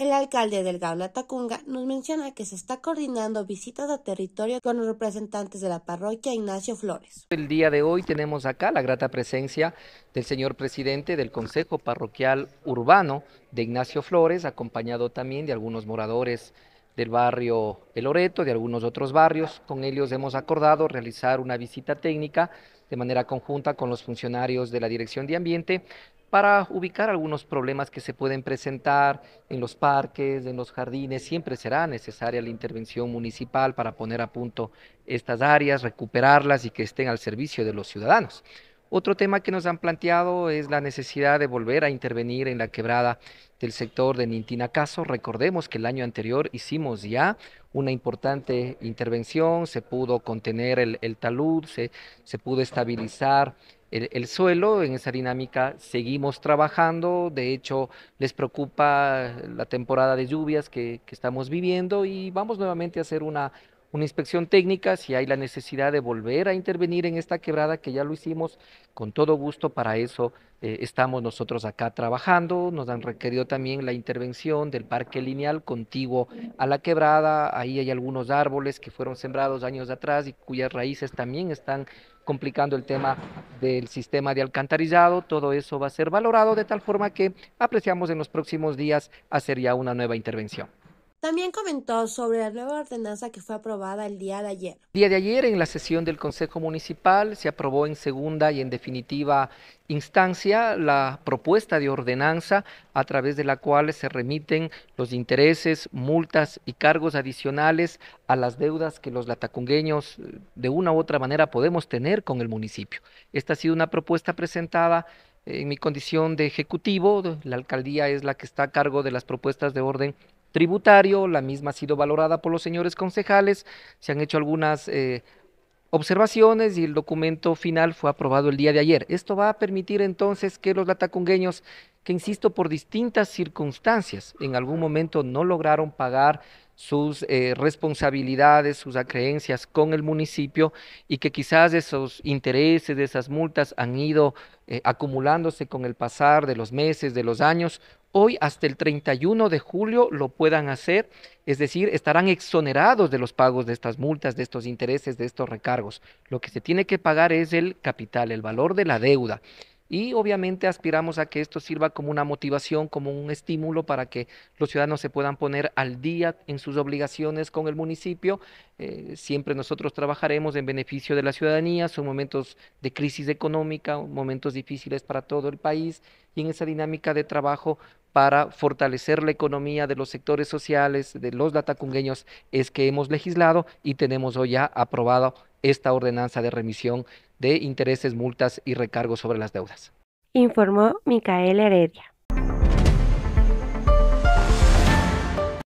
El alcalde del Gaula Tacunga nos menciona que se está coordinando visitas a territorio con los representantes de la parroquia Ignacio Flores. El día de hoy tenemos acá la grata presencia del señor presidente del Consejo Parroquial Urbano de Ignacio Flores, acompañado también de algunos moradores del barrio El Oreto, de algunos otros barrios. Con ellos hemos acordado realizar una visita técnica de manera conjunta con los funcionarios de la Dirección de Ambiente para ubicar algunos problemas que se pueden presentar en los parques, en los jardines. Siempre será necesaria la intervención municipal para poner a punto estas áreas, recuperarlas y que estén al servicio de los ciudadanos. Otro tema que nos han planteado es la necesidad de volver a intervenir en la quebrada del sector de Nintinacaso. Recordemos que el año anterior hicimos ya una importante intervención, se pudo contener el, talud, se, pudo estabilizar el, suelo. En esa dinámica seguimos trabajando. De hecho, les preocupa la temporada de lluvias que, que estamos viviendo y vamos nuevamente a hacer una una inspección técnica, si hay la necesidad de volver a intervenir en esta quebrada, que ya lo hicimos, con todo gusto para eso eh, estamos nosotros acá trabajando. Nos han requerido también la intervención del parque lineal contiguo a la quebrada. Ahí hay algunos árboles que fueron sembrados años atrás y cuyas raíces también están complicando el tema del sistema de alcantarillado. Todo eso va a ser valorado de tal forma que apreciamos en los próximos días hacer ya una nueva intervención. También comentó sobre la nueva ordenanza que fue aprobada el día de ayer. El día de ayer en la sesión del Consejo Municipal se aprobó en segunda y en definitiva instancia la propuesta de ordenanza a través de la cual se remiten los intereses, multas y cargos adicionales a las deudas que los latacungueños de una u otra manera podemos tener con el municipio. Esta ha sido una propuesta presentada en mi condición de ejecutivo, la alcaldía es la que está a cargo de las propuestas de orden tributario, la misma ha sido valorada por los señores concejales, se han hecho algunas eh, observaciones y el documento final fue aprobado el día de ayer. Esto va a permitir entonces que los latacungueños, que insisto, por distintas circunstancias, en algún momento no lograron pagar sus eh, responsabilidades, sus acreencias con el municipio y que quizás esos intereses, de esas multas han ido eh, acumulándose con el pasar de los meses, de los años. Hoy hasta el 31 de julio lo puedan hacer, es decir, estarán exonerados de los pagos de estas multas, de estos intereses, de estos recargos. Lo que se tiene que pagar es el capital, el valor de la deuda. Y obviamente aspiramos a que esto sirva como una motivación, como un estímulo para que los ciudadanos se puedan poner al día en sus obligaciones con el municipio. Eh, siempre nosotros trabajaremos en beneficio de la ciudadanía. Son momentos de crisis económica, momentos difíciles para todo el país. Y en esa dinámica de trabajo para fortalecer la economía de los sectores sociales, de los latacungueños, es que hemos legislado y tenemos hoy ya aprobado esta ordenanza de remisión de intereses, multas y recargos sobre las deudas. Informó Micael Heredia.